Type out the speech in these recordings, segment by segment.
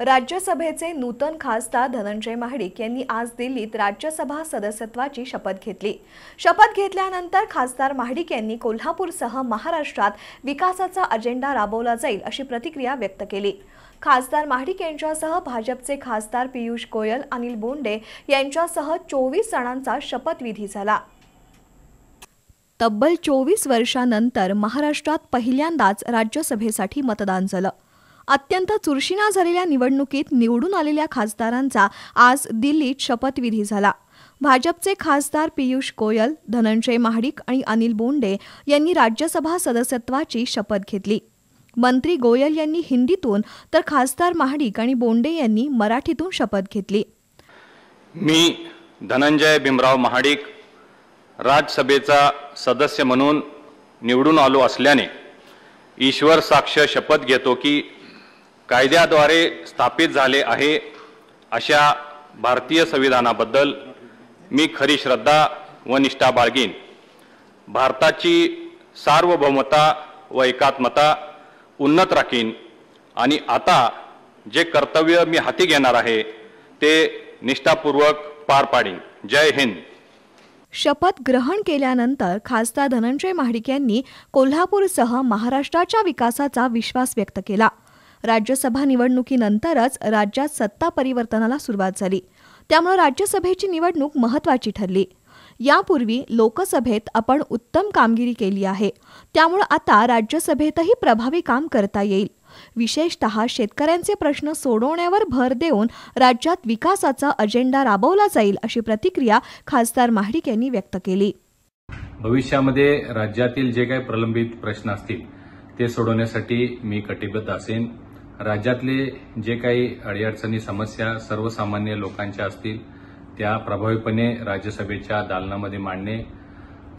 राज्यसभेचे नूतन खासदार धनंजय महाडिक यांनी आज दिल्लीत राज्यसभा सदस्यत्वाची शपथ घेतली शपथ घेतल्यानंतर खासदार महाडिक यांनी कोल्हापूरसह महाराष्ट्रात विकासाचा अजेंडा राबवला जाईल अशी प्रतिक्रिया व्यक्त केली खासदार महाडिक यांच्यासह भाजपचे खासदार पियुष गोयल अनिल बोंडे यांच्यासह चोवीस जणांचा शपथविधी झाला तब्बल चोवीस वर्षानंतर महाराष्ट्रात पहिल्यांदाच राज्यसभेसाठी मतदान झालं अत्यंत चुरशीना झालेल्या निवडणुकीत निवडून आलेल्या खासदारांचा आज दिल्लीत शपथविधी झाला भाजपचे खासदार पियुष गोयल धनंजय महाडिक आणि अनिल बोंडे यांनी राज्यसभा सदस्यत्वाची शपथ घेतली मंत्री गोयल यांनी हिंदीतून तर खासदार महाडिक आणि बोंडे यांनी मराठीतून शपथ घेतली मी धनंजय भीमराव महाडिक राज्यसभेचा सदस्य म्हणून निवडून आलो असल्याने ईश्वर साक्ष शपथ घेतो की कायद्याद्वारे स्थापित झाले आहे अशा भारतीय संविधानाबद्दल मी खरी श्रद्धा व निष्ठा बाळगीन भारताची सार्वभौमता व एकात्मता उन्नत राखीन आणि आता जे कर्तव्य मी हाती घेणार आहे ते निष्ठापूर्वक पार पाडीन जय हिंद शपथ ग्रहण केल्यानंतर खासदार धनंजय महाडिक यांनी कोल्हापूरसह महाराष्ट्राच्या विकासाचा विश्वास व्यक्त केला राज्यसभा निवडणुकीनंतरच राज्यात सत्ता परिवर्तनाला सुरुवात झाली त्यामुळे राज्यसभेची निवडणूक महत्वाची ठरली यापूर्वी लोकसभेत आपण उत्तम कामगिरी केली आहे त्यामुळं आता राज्यसभेतही प्रभावी काम करता येईल विशेषत शेतकऱ्यांचे प्रश्न सोडवण्यावर भर देऊन राज्यात विकासाचा अजेंडा राबवला जाईल अशी प्रतिक्रिया खासदार महाडिक यांनी व्यक्त केली भविष्यामध्ये राज्यातील जे काही प्रलंबित प्रश्न असतील ते सोडवण्यासाठी मी कटिबद्ध असेन राज्यातले जे काही अडीअडचणी समस्या सर्वसामान्य लोकांच्या असतील त्या प्रभावीपणे राज्यसभेच्या दालनामध्ये मांडणे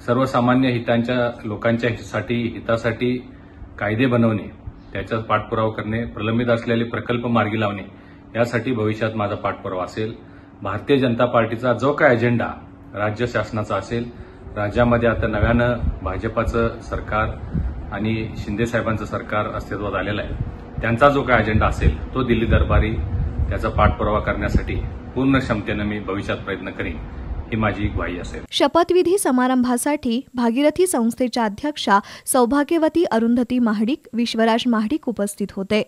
सर्वसामान्य हितांच्या लोकांच्या साठी हितासाठी कायदे बनवणे त्याचा पाठपुरावा करणे प्रलंबित असलेले प्रकल्प मार्गी लावणे यासाठी भविष्यात माझा पाठपुरावा असेल भारतीय जनता पार्टीचा जो काय अजेंडा राज्य शासनाचा असेल राज्यामध्ये आता नव्यानं भाजपाचं सरकार आणि शिंदेसाहेबांचं सरकार अस्तित्वात आलेलं आहे त्यांचा जो काय अजेंडा असेल तो दिल्ली दरबारी त्याचा पाठपुरावा करण्यासाठी पूर्ण क्षमतेनं मी भविष्यात प्रयत्न करीन ही माझी ग्वाही असेल शपथविधी समारंभासाठी भागीरथी संस्थेच्या अध्यक्षा सौभाग्यवती अरुंधती महाडिक विश्वराज महाडिक उपस्थित होते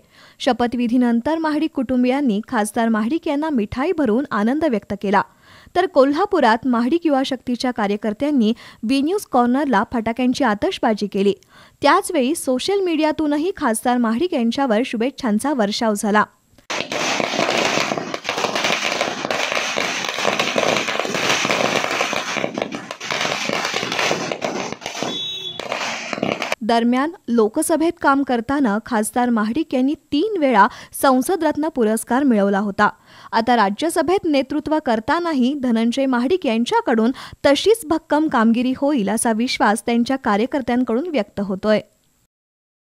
शपथविधीनंतर महाडिक कुटुंबियांनी खासदार महाडिक यांना मिठाई भरून आनंद व्यक्त केला तर कोल्हापुरात महाडिक युवा शक्तीच्या कार्यकर्त्यांनी बी न्यूज कॉर्नरला फटाक्यांची आतषबाजी केली त्याचवेळी सोशल मीडियातूनही खासदार महाडिक यांच्यावर शुभेच्छांचा वर्षाव झाला दरम्यान लोकसभेत काम करताना खासदार महाडिक यांनी तीन वेळा संसदरत्न पुरस्कार मिळवला होता आता राज्यसभेत नेतृत्व करतानाही धनंजय महाडिक यांच्याकडून तशीच भक्कम कामगिरी होईल असा विश्वास त्यांच्या कार्यकर्त्यांकडून व्यक्त होतोय